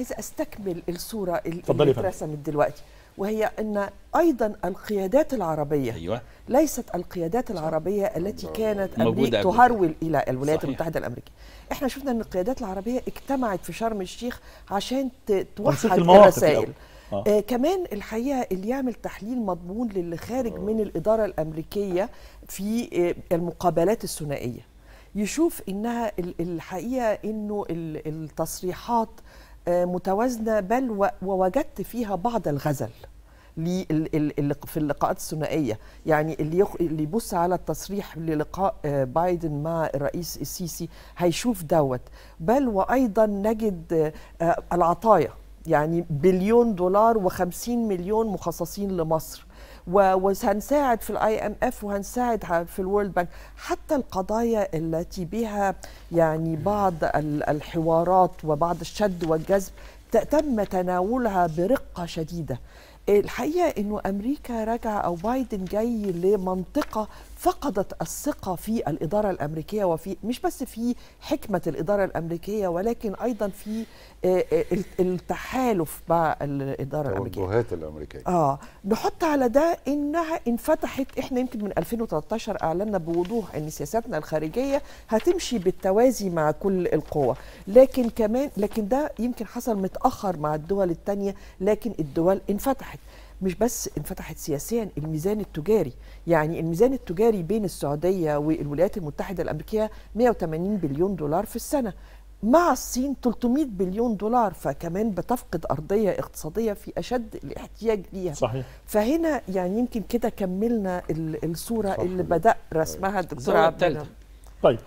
عايزه استكمل الصوره اللي اترسمت دلوقتي وهي ان ايضا القيادات العربيه أيوة. ليست القيادات العربيه التي كانت امريكا تهرول الى الولايات صحيح. المتحده الامريكيه احنا شفنا ان القيادات العربيه اجتمعت في شرم الشيخ عشان توحد الرسائل آه. آه كمان الحقيقه اللي يعمل تحليل مضمون للي خارج آه. من الاداره الامريكيه في آه المقابلات الثنائيه يشوف انها الحقيقه انه التصريحات آه، متوازنه بل ووجدت فيها بعض الغزل في اللقاءات الثنائيه يعني اللي اللي يبص على التصريح للقاء آه، بايدن مع الرئيس السيسي هيشوف دوت بل وايضا نجد آه، العطايا يعني بليون دولار و50 مليون مخصصين لمصر وهنساعد في الاي ام اف وهنساعد في الورلد بانك حتى القضايا التي بها يعني بعض الحوارات وبعض الشد والجذب تم تناولها برقه شديده الحقيقه انه امريكا راجعه او بايدن جاي لمنطقه فقدت الثقه في الاداره الامريكيه وفي مش بس في حكمه الاداره الامريكيه ولكن ايضا في آه، آه، التحالف مع الاداره الامريكيه الوجهات الامريكيه اه نحط على ده انها انفتحت احنا يمكن من 2013 اعلنا بوضوح ان سياساتنا الخارجيه هتمشي بالتوازي مع كل القوى لكن كمان لكن ده يمكن حصل متاخر مع الدول الثانيه لكن الدول انفتحت انفتحت مش بس انفتحت سياسيا الميزان التجاري يعني الميزان التجاري بين السعودية والولايات المتحدة الأمريكية 180 بليون دولار في السنة مع الصين 300 بليون دولار فكمان بتفقد أرضية اقتصادية في أشد الاحتياج ليها صحيح. فهنا يعني يمكن كده كملنا الصورة صحيح. اللي بدأ رسمها الدكتور عبدالله طيب